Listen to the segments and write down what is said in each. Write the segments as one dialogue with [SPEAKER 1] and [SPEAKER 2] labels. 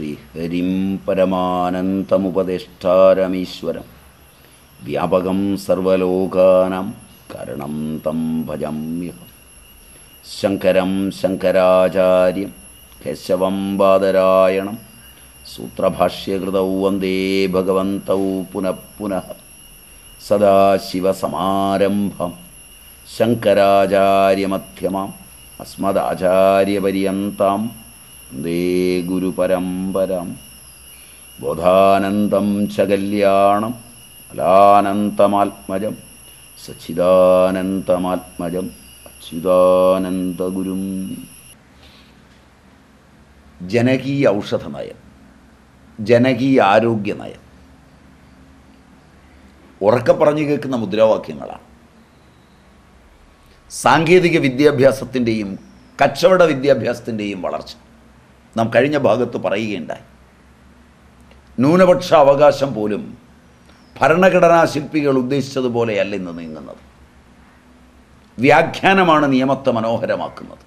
[SPEAKER 1] श्रीहरिं परमानन्तमुपदेष्ठारमीश्वरं व्यापकं सर्वलोकानां करणं तं भजम्यह शङ्करं शङ्कराचार्यं हेशवं पादरायणं सूत्रभाष्यकृतौ वन्दे भगवन्तौ पुनः पुनःपुनः सदाशिवसमारम्भं शङ्कराचार्यमध्यमाम् अस्मदाचार्यपर्यन्तां വന്ദേ ഗുരുപരമ്പരാം ബോധാനന്ദം ച കല്യാണം ഫലാനന്തമാത്മജം സച്ചിദാനന്തമാത്മജം അച്യുതാനന്ദഗുരും ജനകീയ ഔഷധ നയം ജനകീയ ആരോഗ്യ നയം ഉറക്കെ പറഞ്ഞു കേൾക്കുന്ന മുദ്രാവാക്യങ്ങളാണ് സാങ്കേതിക വിദ്യാഭ്യാസത്തിൻ്റെയും കച്ചവട വിദ്യാഭ്യാസത്തിൻ്റെയും വളർച്ച നാം കഴിഞ്ഞ ഭാഗത്ത് പറയുകയുണ്ടായി ന്യൂനപക്ഷ അവകാശം പോലും ഭരണഘടനാ ശില്പികൾ ഉദ്ദേശിച്ചതുപോലെയല്ല ഇന്ന് നീങ്ങുന്നത് വ്യാഖ്യാനമാണ് നിയമത്തെ മനോഹരമാക്കുന്നത്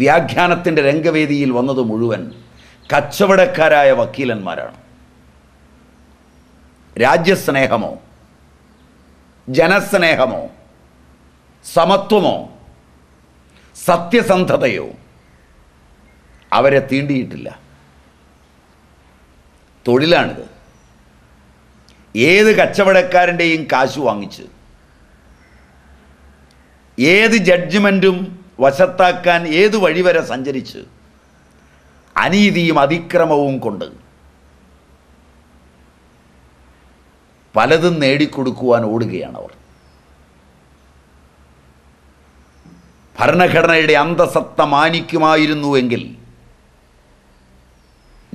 [SPEAKER 1] വ്യാഖ്യാനത്തിൻ്റെ രംഗവേദിയിൽ വന്നത് മുഴുവൻ കച്ചവടക്കാരായ വക്കീലന്മാരാണ് രാജ്യസ്നേഹമോ ജനസ്നേഹമോ സമത്വമോ സത്യസന്ധതയോ അവരെ തീണ്ടിയിട്ടില്ല തൊഴിലാണിത് ഏത് കച്ചവടക്കാരൻ്റെയും കാശ് വാങ്ങിച്ച് ഏത് ജഡ്ജ്മെൻറ്റും വശത്താക്കാൻ ഏത് വഴി വരെ സഞ്ചരിച്ച് അനീതിയും അതിക്രമവും കൊണ്ട് പലതും നേടിക്കൊടുക്കുവാൻ ഓടുകയാണ് അവർ ഭരണഘടനയുടെ അന്തസത്ത മാനിക്കുമായിരുന്നുവെങ്കിൽ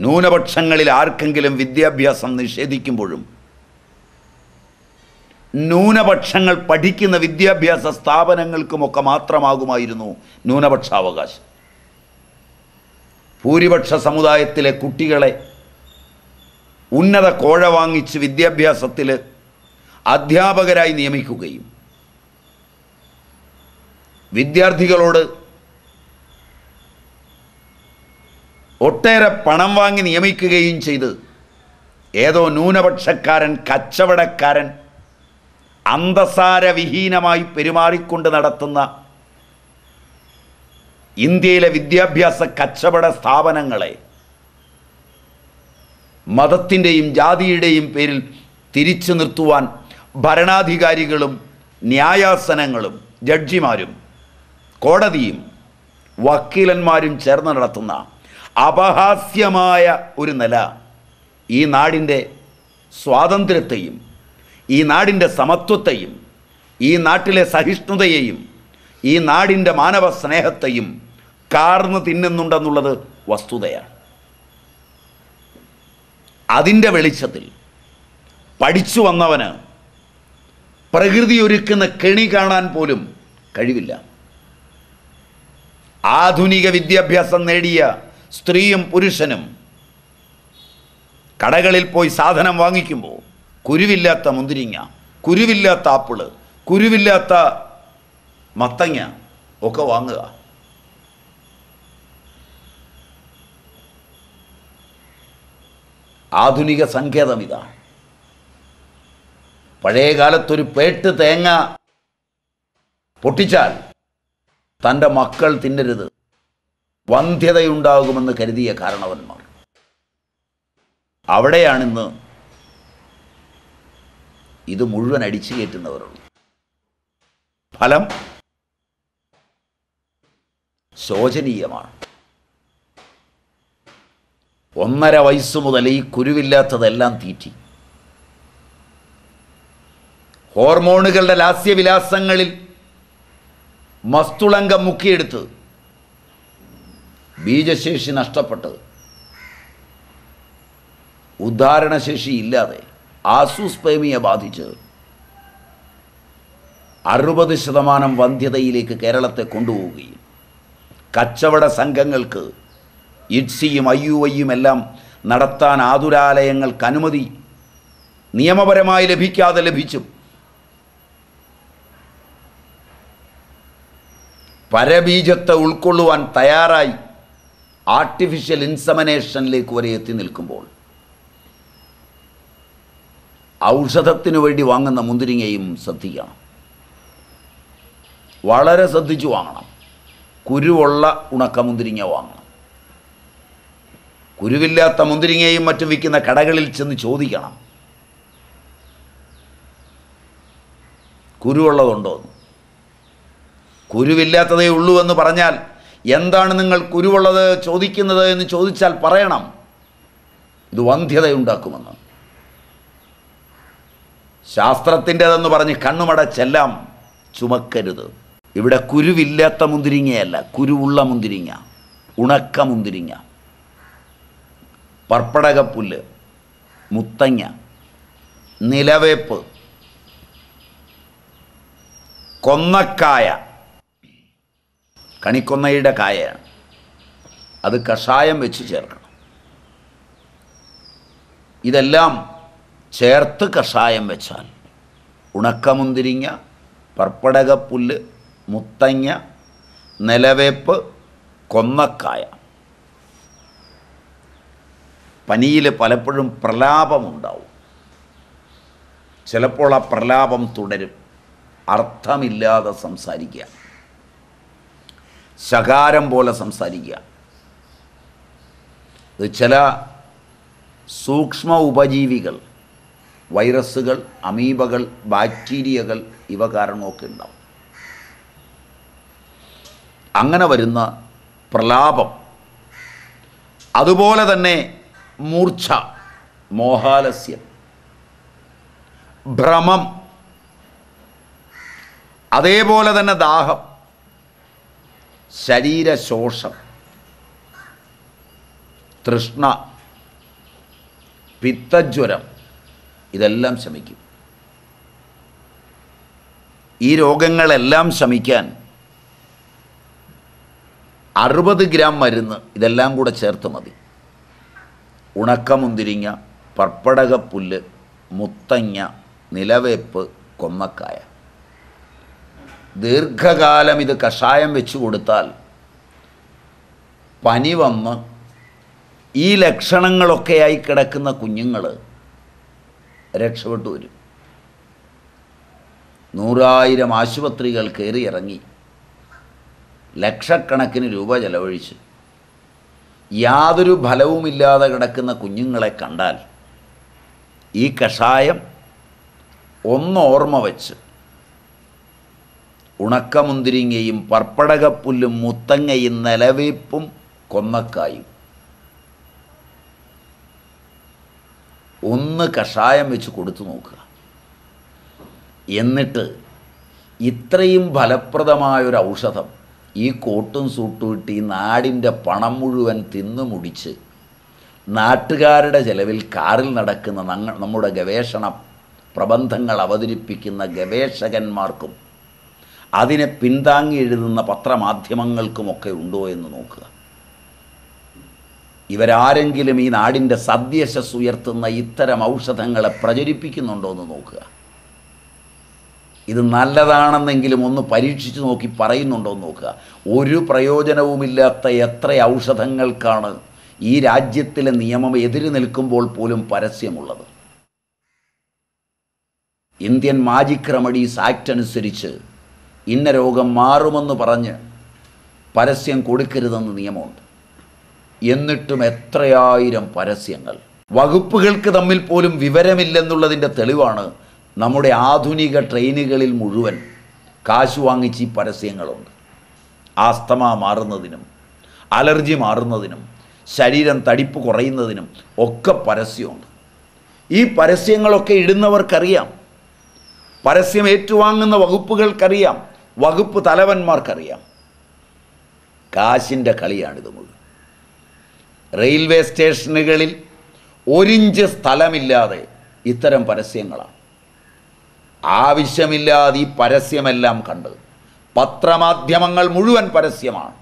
[SPEAKER 1] ന്യൂനപക്ഷങ്ങളിൽ ആർക്കെങ്കിലും വിദ്യാഭ്യാസം നിഷേധിക്കുമ്പോഴും ന്യൂനപക്ഷങ്ങൾ പഠിക്കുന്ന വിദ്യാഭ്യാസ സ്ഥാപനങ്ങൾക്കുമൊക്കെ മാത്രമാകുമായിരുന്നു ന്യൂനപക്ഷാവകാശം ഭൂരിപക്ഷ സമുദായത്തിലെ കുട്ടികളെ ഉന്നത കോഴ വാങ്ങിച്ച് വിദ്യാഭ്യാസത്തിൽ അധ്യാപകരായി നിയമിക്കുകയും വിദ്യാർത്ഥികളോട് ഒട്ടേറെ പണം വാങ്ങി നിയമിക്കുകയും ചെയ്ത് ഏതോ ന്യൂനപക്ഷക്കാരൻ കച്ചവടക്കാരൻ അന്തസാരവിഹീനമായി പെരുമാറിക്കൊണ്ട് നടത്തുന്ന ഇന്ത്യയിലെ വിദ്യാഭ്യാസ കച്ചവട സ്ഥാപനങ്ങളെ മതത്തിൻ്റെയും ജാതിയുടെയും പേരിൽ തിരിച്ചു നിർത്തുവാൻ ഭരണാധികാരികളും ന്യായാസനങ്ങളും ജഡ്ജിമാരും കോടതിയും വക്കീലന്മാരും ചേർന്ന് നടത്തുന്ന അപഹാസ്യമായ ഒരു നില ഈ നാടിൻ്റെ സ്വാതന്ത്ര്യത്തെയും ഈ നാടിൻ്റെ സമത്വത്തെയും ഈ നാട്ടിലെ സഹിഷ്ണുതയെയും ഈ നാടിൻ്റെ മാനവ സ്നേഹത്തെയും കാർന്ന് തിന്നുന്നുണ്ടെന്നുള്ളത് വസ്തുതയാണ് അതിൻ്റെ വെളിച്ചത്തിൽ പഠിച്ചു വന്നവന് പ്രകൃതി ഒരുക്കുന്ന കെണി കാണാൻ പോലും കഴിവില്ല ആധുനിക വിദ്യാഭ്യാസം നേടിയ സ്ത്രീയും പുരുഷനും കടകളിൽ പോയി സാധനം വാങ്ങിക്കുമ്പോൾ കുരുവില്ലാത്ത മുന്തിരിങ്ങ കുരുവില്ലാത്ത ആപ്പിള് കുരുവില്ലാത്ത മത്തങ്ങ ഒക്കെ വാങ്ങുക ആധുനിക സങ്കേതം ഇതാ പഴയ കാലത്തൊരു പേട്ട് തേങ്ങ പൊട്ടിച്ചാൽ തൻ്റെ മക്കൾ തിന്നരുത് വന്ധ്യതയുണ്ടാകുമെന്ന് കരുതിയ കാരണവന്മാർ അവിടെയാണിന്ന് ഇത് മുഴുവൻ അടിച്ചു കയറ്റുന്നവരുള്ളൂ ഫലം ശോചനീയമാണ് ഒന്നര വയസ്സ് മുതൽ ഈ കുരുവില്ലാത്തതെല്ലാം തീറ്റി ഹോർമോണുകളുടെ ലാസ്യവിലാസങ്ങളിൽ മസ്തുളങ്കം മുക്കിയെടുത്ത് ബീജശേഷി നഷ്ടപ്പെട്ടത് ഉദ്ധാരണശേഷി ഇല്ലാതെ ആസൂസ്പേമിയെ ബാധിച്ചത് അറുപത് ശതമാനം വന്ധ്യതയിലേക്ക് കേരളത്തെ കൊണ്ടുപോവുകയും കച്ചവട സംഘങ്ങൾക്ക് ഇഡ്സിയും ഐ യു ഐയും എല്ലാം നടത്താൻ ആതുരാലയങ്ങൾക്ക് അനുമതി നിയമപരമായി ലഭിക്കാതെ ലഭിച്ചു പരബീജത്തെ ഉൾക്കൊള്ളുവാൻ തയ്യാറായി ആർട്ടിഫിഷ്യൽ ഇൻസമനേഷനിലേക്ക് വരെ എത്തി നിൽക്കുമ്പോൾ ഔഷധത്തിനു വേണ്ടി വാങ്ങുന്ന മുന്തിരിങ്ങയും ശ്രദ്ധിക്കണം വളരെ ശ്രദ്ധിച്ചു വാങ്ങണം കുരുവുള്ള ഉണക്ക മുന്തിരിങ്ങ വാങ്ങണം കുരുവില്ലാത്ത മുന്തിരിങ്ങയും മറ്റും വിൽക്കുന്ന കടകളിൽ ചെന്ന് ചോദിക്കണം കുരുവുള്ളതുണ്ടോ കുരുവില്ലാത്തതേ ഉള്ളൂ എന്ന് പറഞ്ഞാൽ എന്താണ് നിങ്ങൾ കുരുവുള്ളത് ചോദിക്കുന്നത് എന്ന് ചോദിച്ചാൽ പറയണം ഇത് വന്ധ്യതയുണ്ടാക്കുമെന്ന് ശാസ്ത്രത്തിൻ്റെതെന്ന് പറഞ്ഞ് കണ്ണുമടച്ചെല്ലാം ചുമക്കരുത് ഇവിടെ കുരുവില്ലാത്ത മുന്തിരിങ്ങയല്ല കുരുവുള്ള മുന്തിരിങ്ങ ഉണക്ക മുന്തിരിങ്ങ പർപ്പടകപ്പുല്ല് മുത്തങ്ങ നിലവേപ്പ് കൊന്നക്കായ കണിക്കൊന്നയുടെ കായയാണ് അത് കഷായം വെച്ച് ചേർക്കണം ഇതെല്ലാം ചേർത്ത് കഷായം വെച്ചാൽ ഉണക്കമുന്തിരിങ്ങ പർപ്പടകപ്പുല്ല് മുത്തങ്ങ നിലവേപ്പ് കൊന്നക്കായ പനിയിൽ പലപ്പോഴും പ്രലാപമുണ്ടാവും ചിലപ്പോൾ ആ പ്രലാപം തുടരും അർത്ഥമില്ലാതെ സംസാരിക്കുക ശകാരം പോലെ സംസാരിക്കുക ഇത് ചില സൂക്ഷ്മ ഉപജീവികൾ വൈറസുകൾ അമീബകൾ ബാക്ടീരിയകൾ ഇവ കാരണമൊക്കെ ഉണ്ടാവും അങ്ങനെ വരുന്ന പ്രലാപം അതുപോലെ തന്നെ മൂർച്ഛ മോഹാലസ്യം ഭ്രമം അതേപോലെ തന്നെ ദാഹം ശരീരശോഷം തൃഷ്ണ പിത്തജ്വരം ഇതെല്ലാം ശമിക്കും ഈ രോഗങ്ങളെല്ലാം ശമിക്കാൻ അറുപത് ഗ്രാം മരുന്ന് ഇതെല്ലാം കൂടെ ചേർത്ത് മതി ഉണക്കമുന്തിരിങ്ങ പർപ്പടകപ്പുല്ല് മുത്തങ്ങ നിലവേപ്പ് കൊന്നക്കായ ദീർഘകാലം ഇത് കഷായം വെച്ച് കൊടുത്താൽ പനി വന്ന് ഈ ലക്ഷണങ്ങളൊക്കെയായി കിടക്കുന്ന കുഞ്ഞുങ്ങൾ രക്ഷപ്പെട്ടു വരും നൂറായിരം ആശുപത്രികൾ കയറി ഇറങ്ങി ലക്ഷക്കണക്കിന് രൂപ ചെലവഴിച്ച് യാതൊരു ഫലവുമില്ലാതെ കിടക്കുന്ന കുഞ്ഞുങ്ങളെ കണ്ടാൽ ഈ കഷായം ഒന്നോർമ്മ വെച്ച് ഉണക്കമുന്തിരിങ്ങയും പർപ്പടകപ്പുല്ലും മുത്തങ്ങയും നിലവേപ്പും കൊന്നക്കായും ഒന്ന് കഷായം വെച്ച് കൊടുത്തു നോക്കുക എന്നിട്ട് ഇത്രയും ഫലപ്രദമായൊരു ഔഷധം ഈ കോട്ടും സൂട്ടുമിട്ട് ഈ നാടിൻ്റെ പണം മുഴുവൻ തിന്നു മുടിച്ച് നാട്ടുകാരുടെ ചെലവിൽ കാറിൽ നടക്കുന്ന നമ്മുടെ ഗവേഷണ പ്രബന്ധങ്ങൾ അവതരിപ്പിക്കുന്ന ഗവേഷകന്മാർക്കും അതിനെ പിന്താങ്ങി എഴുതുന്ന പത്രമാധ്യമങ്ങൾക്കുമൊക്കെ ഉണ്ടോ എന്ന് നോക്കുക ഇവരാരെങ്കിലും ഈ നാടിൻ്റെ സദ്യശസ് ഉയർത്തുന്ന ഇത്തരം ഔഷധങ്ങളെ പ്രചരിപ്പിക്കുന്നുണ്ടോ എന്ന് നോക്കുക ഇത് നല്ലതാണെന്നെങ്കിലും ഒന്ന് പരീക്ഷിച്ചു നോക്കി പറയുന്നുണ്ടോ എന്ന് നോക്കുക ഒരു പ്രയോജനവുമില്ലാത്ത എത്ര ഔഷധങ്ങൾക്കാണ് ഈ രാജ്യത്തിലെ നിയമം എതിര് നിൽക്കുമ്പോൾ പോലും പരസ്യമുള്ളത് ഇന്ത്യൻ മാജിക് റെമഡീസ് ആക്ട് അനുസരിച്ച് ഇന്ന രോഗം മാറുമെന്ന് പറഞ്ഞ് പരസ്യം കൊടുക്കരുതെന്ന് നിയമമുണ്ട് എന്നിട്ടും എത്രയായിരം പരസ്യങ്ങൾ വകുപ്പുകൾക്ക് തമ്മിൽ പോലും വിവരമില്ലെന്നുള്ളതിൻ്റെ തെളിവാണ് നമ്മുടെ ആധുനിക ട്രെയിനുകളിൽ മുഴുവൻ കാശ് വാങ്ങിച്ച് ഈ പരസ്യങ്ങളുണ്ട് ആസ്തമ മാറുന്നതിനും അലർജി മാറുന്നതിനും ശരീരം തടിപ്പ് കുറയുന്നതിനും ഒക്കെ പരസ്യമുണ്ട് ഈ പരസ്യങ്ങളൊക്കെ ഇടുന്നവർക്കറിയാം പരസ്യം ഏറ്റുവാങ്ങുന്ന വകുപ്പുകൾക്കറിയാം വകുപ്പ് തലവന്മാർക്കറിയാം കാശിൻ്റെ കളിയാണിത് മുഴുവൻ റെയിൽവേ സ്റ്റേഷനുകളിൽ ഒരിഞ്ച് സ്ഥലമില്ലാതെ ഇത്തരം പരസ്യങ്ങളാണ് ആവശ്യമില്ലാതെ ഈ പരസ്യമെല്ലാം കണ്ടത് പത്രമാധ്യമങ്ങൾ മുഴുവൻ പരസ്യമാണ്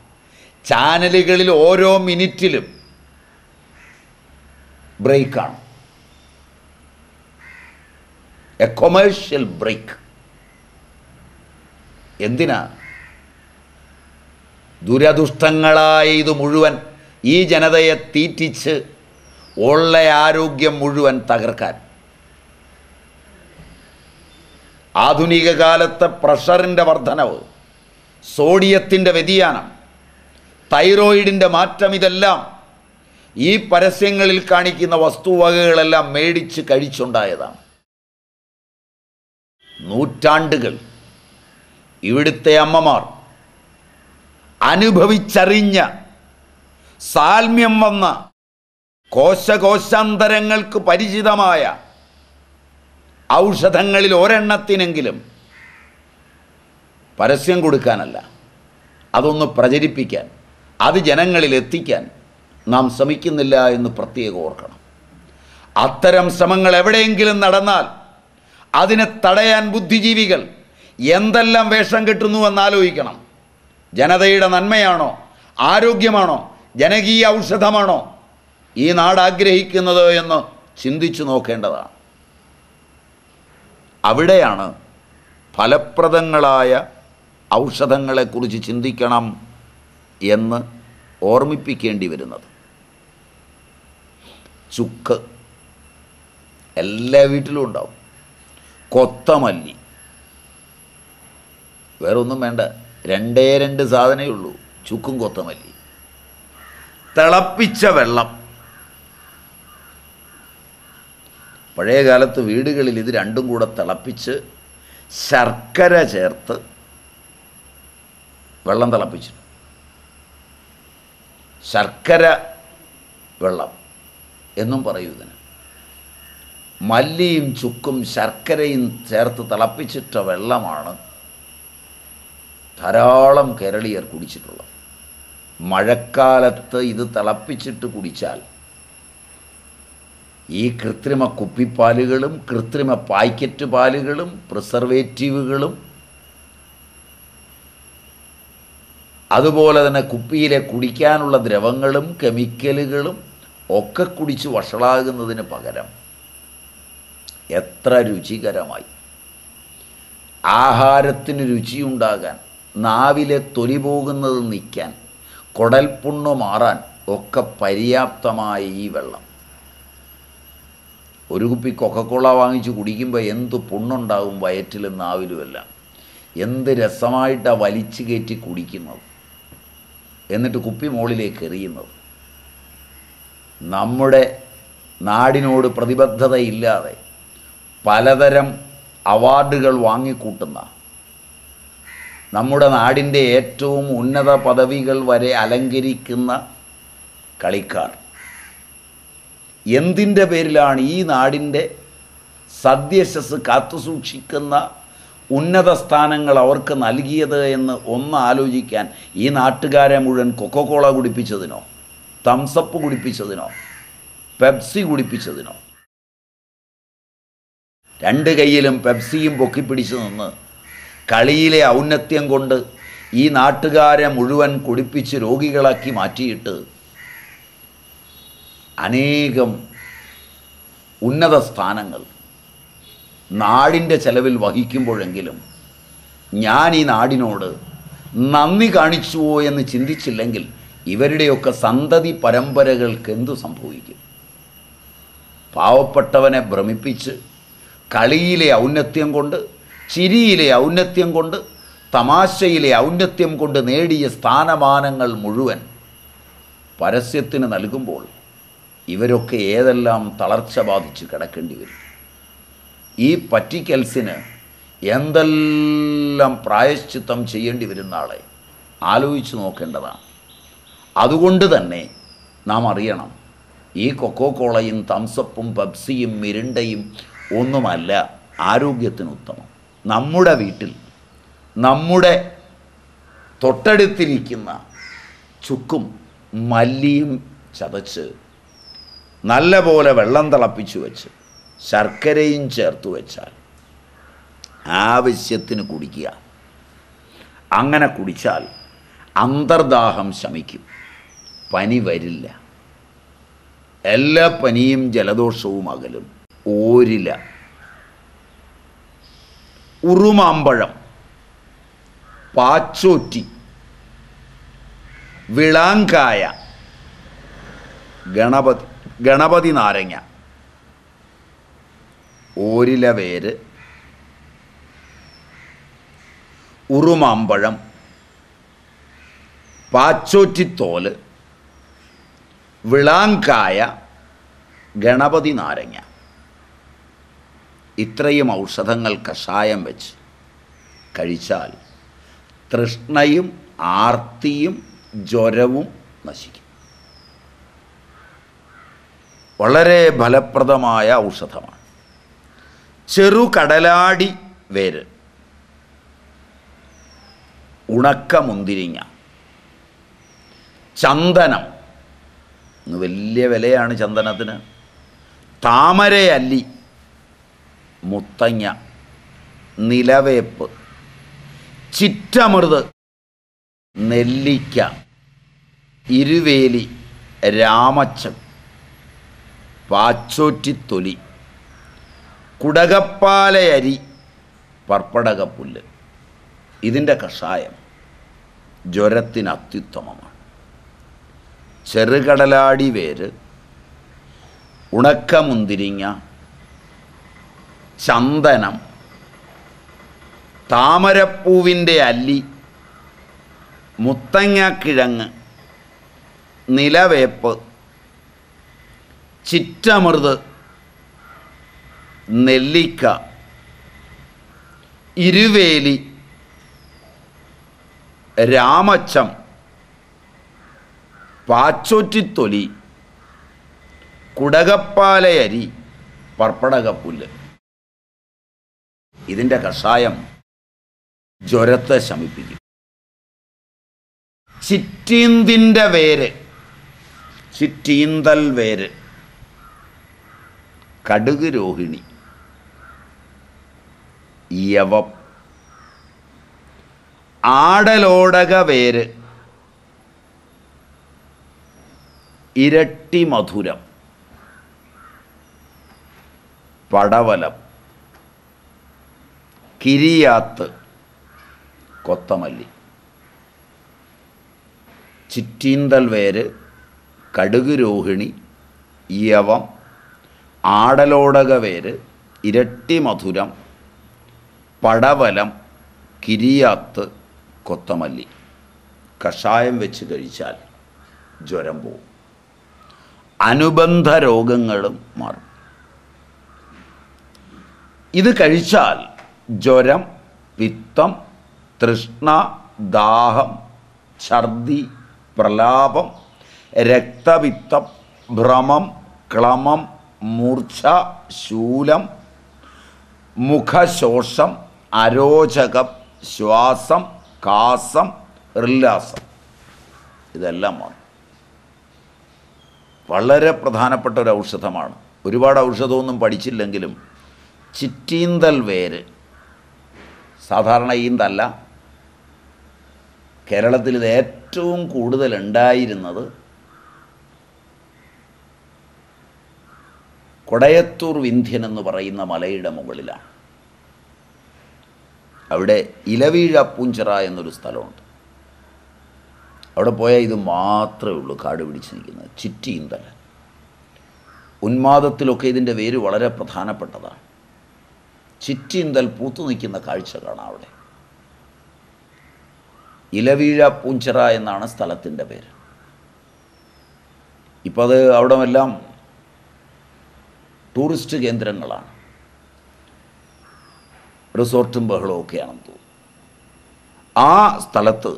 [SPEAKER 1] ചാനലുകളിൽ ഓരോ മിനിറ്റിലും ബ്രേക്കാണ് എ കൊമേഴ്ഷ്യൽ ബ്രേക്ക് എന്തിനാ ദുരദുഷ്ടങ്ങളായ ഇത് മുഴുവൻ ഈ ജനതയെ തീറ്റിച്ച് ഉള്ള ആരോഗ്യം മുഴുവൻ തകർക്കാൻ ആധുനിക കാലത്തെ പ്രഷറിൻ്റെ വർധനവ് സോഡിയത്തിൻ്റെ വ്യതിയാനം തൈറോയിഡിൻ്റെ മാറ്റം ഇതെല്ലാം ഈ പരസ്യങ്ങളിൽ കാണിക്കുന്ന വസ്തുവകകളെല്ലാം മേടിച്ച് കഴിച്ചുണ്ടായതാണ് നൂറ്റാണ്ടുകൾ ഇവിടുത്തെ അമ്മമാർ അനുഭവിച്ചറിഞ്ഞ സാൽമ്യം വന്ന കോശകോശാന്തരങ്ങൾക്ക് പരിചിതമായ ഔഷധങ്ങളിൽ ഒരെണ്ണത്തിനെങ്കിലും പരസ്യം കൊടുക്കാനല്ല അതൊന്ന് പ്രചരിപ്പിക്കാൻ അത് ജനങ്ങളിൽ എത്തിക്കാൻ നാം ശ്രമിക്കുന്നില്ല എന്ന് പ്രത്യേകം ഓർക്കണം അത്തരം ശ്രമങ്ങൾ എവിടെയെങ്കിലും നടന്നാൽ അതിനെ തടയാൻ ബുദ്ധിജീവികൾ എന്തെല്ലാം വേഷം കിട്ടുന്നു എന്നാലോചിക്കണം ജനതയുടെ നന്മയാണോ ആരോഗ്യമാണോ ജനകീയ ഔഷധമാണോ ഈ നാട് ആഗ്രഹിക്കുന്നത് എന്ന് ചിന്തിച്ചു നോക്കേണ്ടതാണ് അവിടെയാണ് ഫലപ്രദങ്ങളായ ഔഷധങ്ങളെക്കുറിച്ച് ചിന്തിക്കണം എന്ന് ഓർമ്മിപ്പിക്കേണ്ടി വരുന്നത് ചുക്ക് എല്ലാ വീട്ടിലും ഉണ്ടാവും കൊത്തമല്ലി വേറെ ഒന്നും വേണ്ട രണ്ടേ രണ്ട് സാധനമേ ഉള്ളൂ ചുക്കും കൊത്തമല്ലി തിളപ്പിച്ച വെള്ളം പഴയ കാലത്ത് വീടുകളിൽ ഇത് രണ്ടും കൂടെ തിളപ്പിച്ച് ശർക്കര ചേർത്ത് വെള്ളം തിളപ്പിച്ചു ശർക്കര വെള്ളം എന്നും പറയൂ ഇതിന് മല്ലിയും ചുക്കും ശർക്കരയും ചേർത്ത് തിളപ്പിച്ചിട്ട വെള്ളമാണ് ധാരാളം കേരളീയർ കുടിച്ചിട്ടുള്ളത് മഴക്കാലത്ത് ഇത് തിളപ്പിച്ചിട്ട് കുടിച്ചാൽ ഈ കൃത്രിമ കുപ്പിപ്പാലുകളും കൃത്രിമ പാക്കറ്റ് പാലുകളും പ്രിസർവേറ്റീവുകളും അതുപോലെ തന്നെ കുപ്പിയിലെ കുടിക്കാനുള്ള ദ്രവങ്ങളും കെമിക്കലുകളും ഒക്കെ കുടിച്ച് വഷളാകുന്നതിന് പകരം എത്ര രുചികരമായി ആഹാരത്തിന് രുചിയുണ്ടാകാൻ നാവിലെ തൊലി പോകുന്നത് നിൽക്കാൻ കുടൽപുണ്ണു മാറാൻ ഒക്കെ പര്യാപ്തമായ ഈ വെള്ളം ഒരു കുപ്പി കൊക്കക്കോള വാങ്ങിച്ച് കുടിക്കുമ്പോൾ എന്ത് പുണ്ണുണ്ടാവും വയറ്റിലും നാവിലുമെല്ലാം എന്ത് രസമായിട്ടാണ് വലിച്ചു കയറ്റി കുടിക്കുന്നത് എന്നിട്ട് കുപ്പി മുകളിലേക്ക് എറിയുന്നത് നമ്മുടെ നാടിനോട് പ്രതിബദ്ധതയില്ലാതെ പലതരം അവാർഡുകൾ വാങ്ങിക്കൂട്ടുന്ന നമ്മുടെ നാടിൻ്റെ ഏറ്റവും ഉന്നത പദവികൾ വരെ അലങ്കരിക്കുന്ന കളിക്കാർ എന്തിൻ്റെ പേരിലാണ് ഈ നാടിൻ്റെ സദ്യശസ് കാത്തുസൂക്ഷിക്കുന്ന ഉന്നത സ്ഥാനങ്ങൾ അവർക്ക് നൽകിയത് എന്ന് ഒന്ന് ആലോചിക്കാൻ ഈ നാട്ടുകാരെ മുഴുവൻ കൊക്കോകോള കുടിപ്പിച്ചതിനോ തംസപ്പ് കുടിപ്പിച്ചതിനോ പെപ്സി കുടിപ്പിച്ചതിനോ രണ്ട് കൈയിലും പെപ്സിയും പൊക്കിപ്പിടിച്ചു നിന്ന് കളിയിലെ ഔന്നത്യം കൊണ്ട് ഈ നാട്ടുകാരെ മുഴുവൻ കുടിപ്പിച്ച് രോഗികളാക്കി മാറ്റിയിട്ട് അനേകം ഉന്നത സ്ഥാനങ്ങൾ നാടിൻ്റെ ചെലവിൽ വഹിക്കുമ്പോഴെങ്കിലും ഞാൻ ഈ നാടിനോട് നന്ദി കാണിച്ചുവോ എന്ന് ചിന്തിച്ചില്ലെങ്കിൽ ഇവരുടെയൊക്കെ സന്തതി പരമ്പരകൾക്ക് എന്തു സംഭവിക്കും പാവപ്പെട്ടവനെ ഭ്രമിപ്പിച്ച് കളിയിലെ ഔന്നത്യം കൊണ്ട് ചിരിയിലെ ഔന്നത്യം കൊണ്ട് തമാശയിലെ ഔന്നത്യം കൊണ്ട് നേടിയ സ്ഥാനമാനങ്ങൾ മുഴുവൻ പരസ്യത്തിന് നൽകുമ്പോൾ ഇവരൊക്കെ ഏതെല്ലാം തളർച്ച ബാധിച്ച് കിടക്കേണ്ടി വരും ഈ പറ്റിക്കൽസിന് എന്തെല്ലാം പ്രായശ്ചിത്തം ചെയ്യേണ്ടി വരുന്ന ആളെ ആലോചിച്ച് നോക്കേണ്ടതാണ് അതുകൊണ്ട് തന്നെ നാം അറിയണം ഈ കൊക്കോ കോളയും തംസപ്പും പെപ്സിയും മിരിണ്ടയും ഒന്നുമല്ല ആരോഗ്യത്തിന് ഉത്തമം നമ്മുടെ വീട്ടിൽ നമ്മുടെ തൊട്ടടുത്തിരിക്കുന്ന ചുക്കും മല്ലിയും ചതച്ച് നല്ല പോലെ വെള്ളം തിളപ്പിച്ചു വെച്ച് ശർക്കരയും ചേർത്ത് വെച്ചാൽ ആവശ്യത്തിന് കുടിക്കുക അങ്ങനെ കുടിച്ചാൽ അന്തർദാഹം ശമിക്കും പനി വരില്ല എല്ലാ പനിയും ജലദോഷവും അകലും ഓരില്ല ഉറുമാമ്പഴം പാച്ചോറ്റി വിളാങ്കായ ഗണപതി ഗണപതി നാരങ്ങ ഓരില വേര് ഉറുമാമ്പഴം പാച്ചോറ്റിത്തോല് വിളാങ്കായ ഗണപതി നാരങ്ങ ഇത്രയും ഔഷധങ്ങൾ കഷായം വെച്ച് കഴിച്ചാൽ തൃഷ്ണയും ആർത്തിയും ജ്വരവും നശിക്കും വളരെ ഫലപ്രദമായ ഔഷധമാണ് ചെറുകടലാടി വേര് ഉണക്ക മുന്തിരിങ്ങ ചന്ദനം ഇന്ന് വലിയ വിലയാണ് ചന്ദനത്തിന് താമരയല്ലി മുത്തങ്ങ നിലവേപ്പ് ചിറ്റമൃത് നെല്ലിക്ക ഇരുവേലി രാമച്ചം പാച്ചോറ്റിത്തൊലി കുടകപ്പാലയരി പർപ്പടകപ്പുല്ല് ഇതിൻ്റെ കഷായം ജ്വരത്തിന് അത്യുത്തമമാണ് ചെറുകടലാടി വേര് ഉണക്കമുന്തിരിങ്ങ ചന്ദനം താമരപ്പൂവിൻ്റെ അല്ലി മുത്തങ്ങാക്കിഴങ്ങ് നിലവേപ്പ് ചിറ്റമൃത് നെല്ലിക്ക ഇരുവേലി രാമച്ചം പാച്ചോറ്റിത്തൊലി കുടകപ്പാലയരി പർപ്പടകപ്പുല്ല് ഇതിൻ്റെ കഷായം ജ്വരത്തെ ശമിപ്പിക്കും ചിറ്റീന്തിൻ്റെ വേര് ചിറ്റീന്തൽ വേര് കടുക് രോഹിണി യവം ആടലോടക വേര് ഇരട്ടി മധുരം പടവലം കിരിയാത്ത് കൊത്തമല്ലി ചിറ്റീന്തൽ വേര് കടുക് രോഹിണി യവം ആടലോടക വേര് ഇരട്ടി മധുരം പടവലം കിരിയാത്ത് കൊത്തമല്ലി കഷായം വെച്ച് കഴിച്ചാൽ ജ്വരം പോവും അനുബന്ധ രോഗങ്ങളും മാറും ഇത് കഴിച്ചാൽ ജ്വരം പിത്തം തൃഷ്ണ ദാഹം ഛർദി പ്രലാപം രക്തപിത്തം ഭ്രമം ക്ലമം മൂർച്ഛ ശൂലം മുഖശോഷം അരോചകം ശ്വാസം കാസം ഹൃല്ലാസം ഇതെല്ലാം വന്നു വളരെ പ്രധാനപ്പെട്ട ഒരു ഔഷധമാണ് ഒരുപാട് ഔഷധമൊന്നും പഠിച്ചില്ലെങ്കിലും ചിറ്റീന്തൽ വേര് സാധാരണ ഈന്തല്ല കേരളത്തിൽ ഇത് ഏറ്റവും കൂടുതൽ ഉണ്ടായിരുന്നത് കൊടയത്തൂർ വിന്ധ്യൻ എന്ന് പറയുന്ന മലയുടെ മുകളിലാണ് അവിടെ ഇലവീഴ പൂഞ്ചിറ എന്നൊരു സ്ഥലമുണ്ട് അവിടെ പോയാൽ ഇത് മാത്രമേ ഉള്ളൂ കാട് പിടിച്ച് നിൽക്കുന്നത് ചിറ്റിയും തല ഉന്മാദത്തിലൊക്കെ ഇതിൻ്റെ വേര് വളരെ പ്രധാനപ്പെട്ടതാണ് ചിറ്റീന്തൽ പൂത്തു നിൽക്കുന്ന കാഴ്ച കാണാം അവിടെ ഇലവീഴ പൂഞ്ചിറ എന്നാണ് സ്ഥലത്തിൻ്റെ പേര് ഇപ്പം അത് അവിടമെല്ലാം ടൂറിസ്റ്റ് കേന്ദ്രങ്ങളാണ് റിസോർട്ടും ബഹളവും ഒക്കെയാണെന്ന് തോന്നുന്നു ആ സ്ഥലത്ത്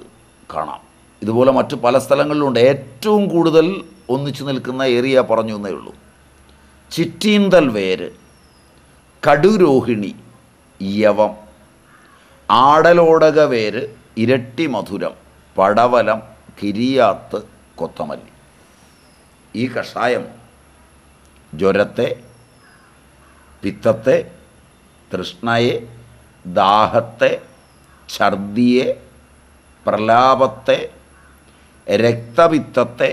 [SPEAKER 1] കാണാം ഇതുപോലെ മറ്റു പല സ്ഥലങ്ങളിലുണ്ട് ഏറ്റവും കൂടുതൽ ഒന്നിച്ചു നിൽക്കുന്ന ഏരിയ പറഞ്ഞു എന്നേ ഉള്ളൂ ചിറ്റീന്തൽ വേര് കടുരോഹിണി യവം ആടലോടക വേര് ഇരട്ടി മധുരം പടവലം കിരിയാത്ത് കൊത്തമല്ലി ഈ കഷായം ജ്വരത്തെ പിത്തത്തെ തൃഷ്ണയെ ദാഹത്തെ ഛർദിയെ പ്രലാപത്തെ രക്തപിത്തത്തെ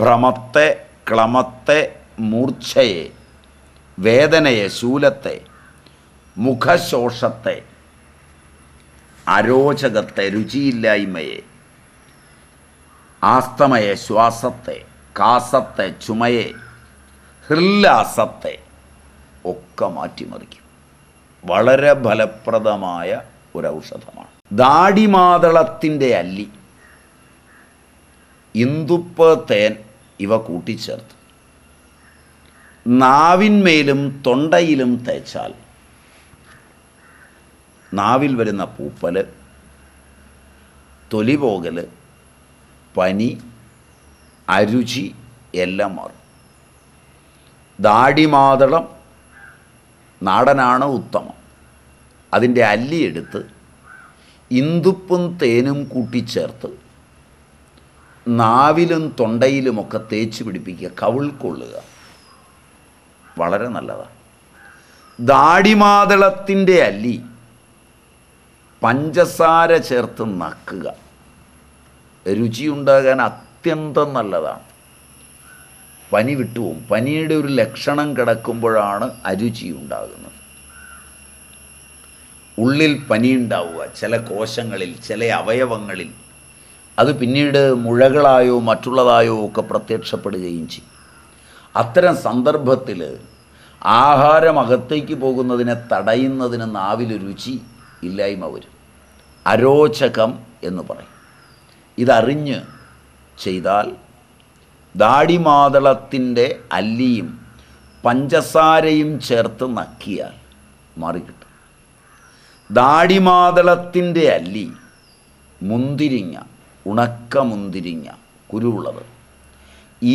[SPEAKER 1] ഭ്രമത്തെ ക്ലമത്തെ മൂർച്ഛയെ വേദനയെ ശൂലത്തെ മുഖശോഷത്തെ അരോചകത്തെ രുചിയില്ലായ്മയെ ആസ്തമയെ ശ്വാസത്തെ കാസത്തെ ചുമയെ ഹൃല്ലാസത്തെ ഒക്കെ മാറ്റിമറിക്കും വളരെ ഫലപ്രദമായ ഒരു ഔഷധമാണ് ദാടിമാതളത്തിൻ്റെ അല്ലി ഇന്ദുപ്പ് തേൻ ഇവ കൂട്ടിച്ചേർത്ത് നാവിന്മേലും തൊണ്ടയിലും തേച്ചാൽ നാവിൽ വരുന്ന പൂപ്പൽ തൊലി പോകൽ പനി അരുചി എല്ലാം മാറും ദാടിമാതളം നാടനാണ് ഉത്തമം അതിൻ്റെ അല്ലിയെടുത്ത് ഇന്ദുപ്പും തേനും കൂട്ടിച്ചേർത്ത് നാവിലും തൊണ്ടയിലുമൊക്കെ തേച്ച് പിടിപ്പിക്കുക കവിൾക്കൊള്ളുക വളരെ നല്ലതാണ് ദാടിമാതളത്തിൻ്റെ അല്ലി പഞ്ചസാര ചേർത്ത് നക്കുക രുചിയുണ്ടാകാൻ അത്യന്തം നല്ലതാണ് പനി വിട്ടുപോകും പനിയുടെ ഒരു ലക്ഷണം കിടക്കുമ്പോഴാണ് അരുചി ഉണ്ടാകുന്നത് ഉള്ളിൽ പനി ഉണ്ടാവുക ചില കോശങ്ങളിൽ ചില അവയവങ്ങളിൽ അത് പിന്നീട് മുഴകളായോ മറ്റുള്ളതായോ ഒക്കെ പ്രത്യക്ഷപ്പെടുകയും ചെയ്യും അത്തരം സന്ദർഭത്തിൽ ആഹാരം അകത്തേക്ക് പോകുന്നതിനെ തടയുന്നതിന് നാവിൽ രുചി ഇല്ലായ്മ വരും അരോചകം എന്ന് പറയും ഇതറിഞ്ഞ് ചെയ്താൽ ദാടിമാതളത്തിൻ്റെ അല്ലിയും പഞ്ചസാരയും ചേർത്ത് നക്കിയാൽ മാറിക്കിട്ടും ദാടിമാതളത്തിൻ്റെ അല്ലി മുന്തിരിങ്ങ ഉണക്ക മുന്തിരിങ്ങ കുരുവുള്ളത്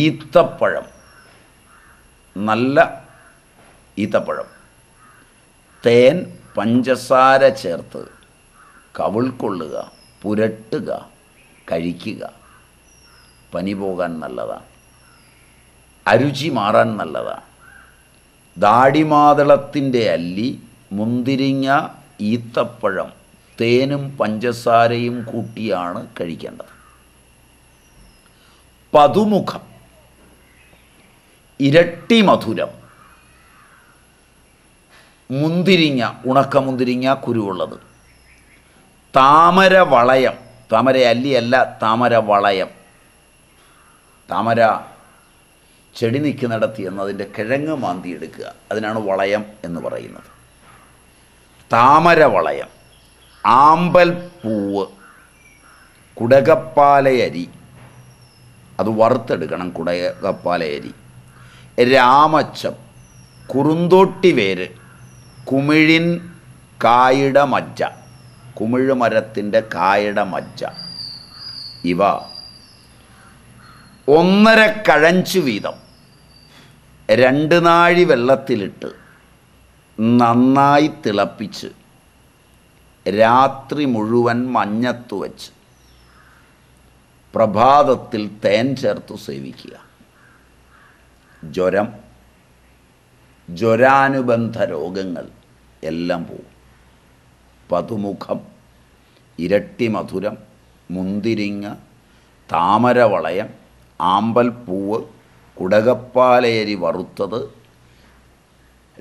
[SPEAKER 1] ഈത്തപ്പഴം നല്ല ഈത്തപ്പഴം തേൻ പഞ്ചസാര ചേർത്ത് കവിൾക്കൊള്ളുക പുരട്ടുക കഴിക്കുക പനി പോകാൻ നല്ലതാണ് അരുചി മാറാൻ നല്ലതാണ് ദാടിമാതളത്തിൻ്റെ അല്ലി മുന്തിരിങ്ങ ഈത്തപ്പഴം തേനും പഞ്ചസാരയും കൂട്ടിയാണ് കഴിക്കേണ്ടത് പതുമുഖം ഇരട്ടി മധുരം മുന്തിരിങ്ങ മുന്തിരിങ്ങ കുരുവുള്ളത് താമര വളയം താമര അല്ലിയല്ല താമര വളയം താമര ചെടി നിൽക്കുന്നിടത്ത് എന്ന് അതിൻ്റെ കിഴങ്ങ് മാന്തി എടുക്കുക അതിനാണ് വളയം എന്ന് പറയുന്നത് താമര വളയം ആമ്പൽ പൂവ് കുടകപ്പാലയരി അത് വറുത്തെടുക്കണം കുടകപ്പാലയരി രാമച്ചം വേര് കുമിഴിൻ കായിട മജ്ജ കുമിഴ് മരത്തിൻ്റെ കായിട മജ്ജ ഇവ ഒന്നര കഴഞ്ചു വീതം രണ്ട് നാഴി വെള്ളത്തിലിട്ട് നന്നായി തിളപ്പിച്ച് രാത്രി മുഴുവൻ മഞ്ഞത്ത് വച്ച് പ്രഭാതത്തിൽ തേൻ ചേർത്ത് സേവിക്കുക ജ്വരം ജ്വരാനുബന്ധ രോഗങ്ങൾ എല്ലാം പോവും പതുമുഖം ഇരട്ടി മധുരം മുന്തിരിങ്ങ താമരവളയം ആമ്പൽപ്പൂവ് കുടകപ്പാലേരി വറുത്തത്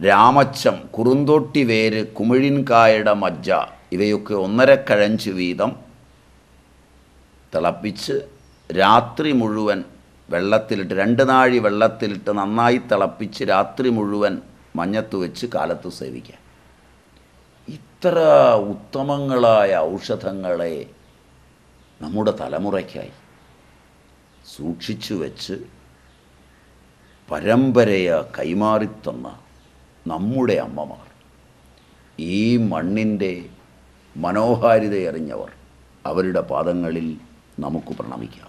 [SPEAKER 1] രാമച്ചം കുറുന്തോട്ടി വേര് കുമിഴിൻകായുടെ മജ്ജ ഇവയൊക്കെ ഒന്നര കഴഞ്ച് വീതം തിളപ്പിച്ച് രാത്രി മുഴുവൻ വെള്ളത്തിലിട്ട് രണ്ട് നാഴി വെള്ളത്തിലിട്ട് നന്നായി തിളപ്പിച്ച് രാത്രി മുഴുവൻ മഞ്ഞത്ത് വെച്ച് കാലത്ത് സേവിക്കാം ഇത്ര ഉത്തമങ്ങളായ ഔഷധങ്ങളെ നമ്മുടെ തലമുറയ്ക്കായി സൂക്ഷിച്ചു വെച്ച് പരമ്പരയെ കൈമാറിത്തന്ന നമ്മുടെ അമ്മമാർ ഈ മണ്ണിൻ്റെ മനോഹാരിതയറിഞ്ഞവർ അവരുടെ പാദങ്ങളിൽ നമുക്ക് പ്രണമിക്കാം